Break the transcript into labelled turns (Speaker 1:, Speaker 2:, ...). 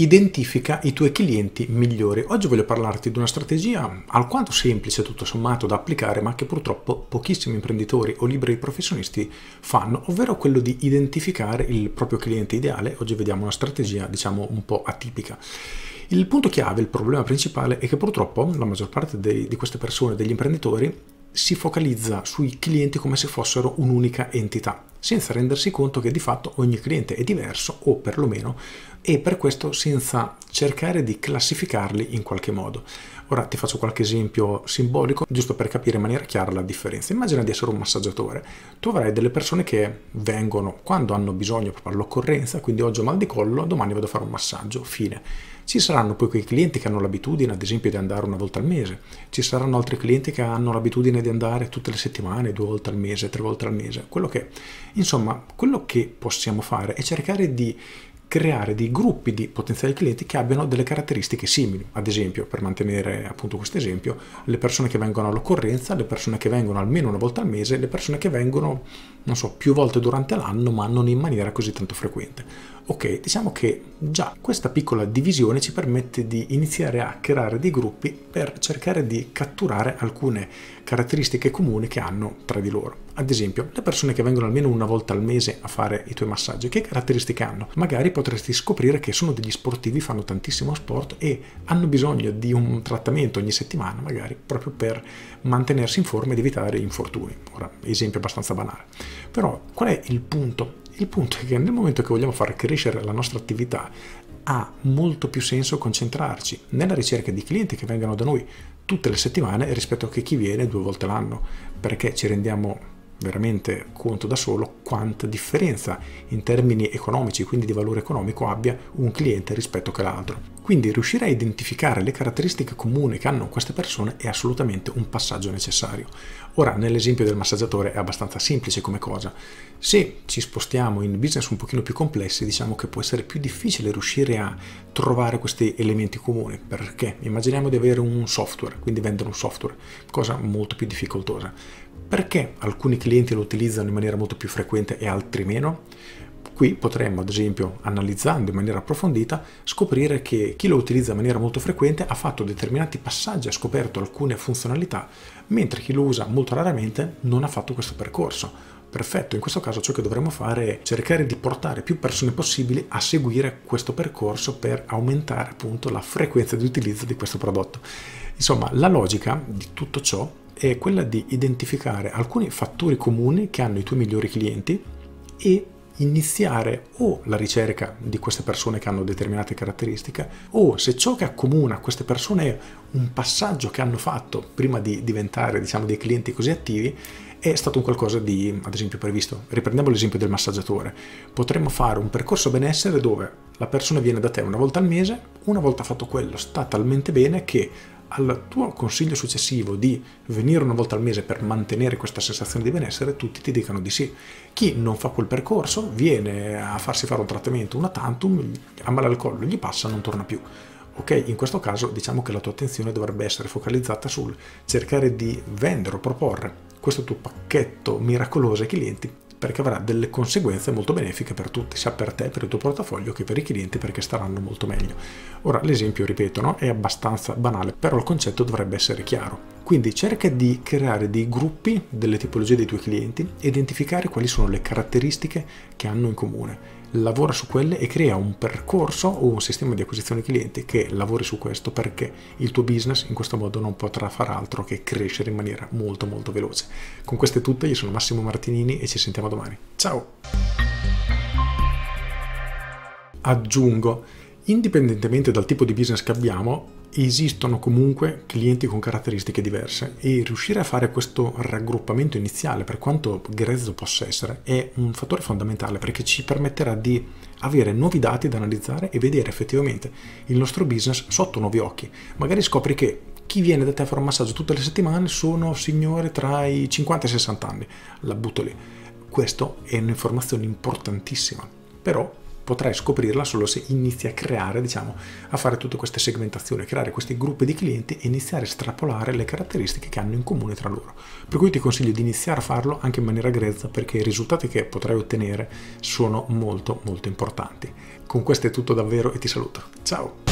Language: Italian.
Speaker 1: Identifica i tuoi clienti migliori. Oggi voglio parlarti di una strategia alquanto semplice tutto sommato da applicare, ma che purtroppo pochissimi imprenditori o liberi professionisti fanno, ovvero quello di identificare il proprio cliente ideale. Oggi vediamo una strategia, diciamo, un po' atipica. Il punto chiave, il problema principale è che purtroppo la maggior parte dei, di queste persone, degli imprenditori, si focalizza sui clienti come se fossero un'unica entità senza rendersi conto che di fatto ogni cliente è diverso o perlomeno e per questo senza cercare di classificarli in qualche modo. Ora ti faccio qualche esempio simbolico giusto per capire in maniera chiara la differenza. Immagina di essere un massaggiatore, tu avrai delle persone che vengono quando hanno bisogno proprio all'occorrenza, quindi oggi ho mal di collo, domani vado a fare un massaggio, fine. Ci saranno poi quei clienti che hanno l'abitudine ad esempio di andare una volta al mese, ci saranno altri clienti che hanno l'abitudine di andare tutte le settimane, due volte al mese, tre volte al mese, quello che è Insomma, quello che possiamo fare è cercare di creare dei gruppi di potenziali clienti che abbiano delle caratteristiche simili. Ad esempio, per mantenere appunto questo esempio, le persone che vengono all'occorrenza, le persone che vengono almeno una volta al mese, le persone che vengono, non so, più volte durante l'anno, ma non in maniera così tanto frequente Ok, diciamo che già questa piccola divisione ci permette di iniziare a creare dei gruppi per cercare di catturare alcune caratteristiche comuni che hanno tra di loro. Ad esempio, le persone che vengono almeno una volta al mese a fare i tuoi massaggi, che caratteristiche hanno? Magari potresti scoprire che sono degli sportivi, fanno tantissimo sport e hanno bisogno di un trattamento ogni settimana, magari proprio per mantenersi in forma ed evitare infortuni. Ora, esempio abbastanza banale. Però qual è il punto? Il punto è che nel momento che vogliamo far crescere la nostra attività ha molto più senso concentrarci nella ricerca di clienti che vengano da noi tutte le settimane rispetto a chi viene due volte l'anno, perché ci rendiamo veramente conto da solo quanta differenza in termini economici, quindi di valore economico, abbia un cliente rispetto che l'altro. Quindi riuscire a identificare le caratteristiche comuni che hanno queste persone è assolutamente un passaggio necessario. Ora, nell'esempio del massaggiatore è abbastanza semplice come cosa. Se ci spostiamo in business un pochino più complessi, diciamo che può essere più difficile riuscire a trovare questi elementi comuni, perché immaginiamo di avere un software, quindi vendere un software, cosa molto più difficoltosa. Perché alcuni clienti lo utilizzano in maniera molto più frequente e altri meno? Qui potremmo, ad esempio, analizzando in maniera approfondita, scoprire che chi lo utilizza in maniera molto frequente ha fatto determinati passaggi, ha scoperto alcune funzionalità, mentre chi lo usa molto raramente non ha fatto questo percorso. Perfetto, in questo caso ciò che dovremmo fare è cercare di portare più persone possibili a seguire questo percorso per aumentare appunto la frequenza di utilizzo di questo prodotto. Insomma, la logica di tutto ciò è quella di identificare alcuni fattori comuni che hanno i tuoi migliori clienti e iniziare o la ricerca di queste persone che hanno determinate caratteristiche o se ciò che accomuna queste persone è un passaggio che hanno fatto prima di diventare diciamo, dei clienti così attivi è stato un qualcosa di, ad esempio, previsto. Riprendiamo l'esempio del massaggiatore. Potremmo fare un percorso benessere dove la persona viene da te una volta al mese, una volta fatto quello sta talmente bene che al tuo consiglio successivo di venire una volta al mese per mantenere questa sensazione di benessere, tutti ti dicano di sì. Chi non fa quel percorso viene a farsi fare un trattamento, una tantum, ha male al collo, gli passa, non torna più. Ok, in questo caso diciamo che la tua attenzione dovrebbe essere focalizzata sul cercare di vendere o proporre questo tuo pacchetto miracoloso ai clienti perché avrà delle conseguenze molto benefiche per tutti, sia per te, per il tuo portafoglio, che per i clienti, perché staranno molto meglio. Ora, l'esempio, ripeto, no? è abbastanza banale, però il concetto dovrebbe essere chiaro. Quindi cerca di creare dei gruppi delle tipologie dei tuoi clienti identificare quali sono le caratteristiche che hanno in comune. Lavora su quelle e crea un percorso o un sistema di acquisizione clienti che lavori su questo perché il tuo business in questo modo non potrà far altro che crescere in maniera molto molto veloce. Con queste è tutto, io sono Massimo Martinini e ci sentiamo domani. Ciao! Aggiungo indipendentemente dal tipo di business che abbiamo, esistono comunque clienti con caratteristiche diverse e riuscire a fare questo raggruppamento iniziale, per quanto grezzo possa essere, è un fattore fondamentale perché ci permetterà di avere nuovi dati da analizzare e vedere effettivamente il nostro business sotto nuovi occhi. Magari scopri che chi viene da te a fare un massaggio tutte le settimane sono signore tra i 50 e i 60 anni, la butto lì. Questa è un'informazione importantissima, però potrai scoprirla solo se inizi a creare, diciamo, a fare tutte queste segmentazioni, creare questi gruppi di clienti e iniziare a strapolare le caratteristiche che hanno in comune tra loro. Per cui ti consiglio di iniziare a farlo anche in maniera grezza perché i risultati che potrai ottenere sono molto molto importanti. Con questo è tutto davvero e ti saluto. Ciao!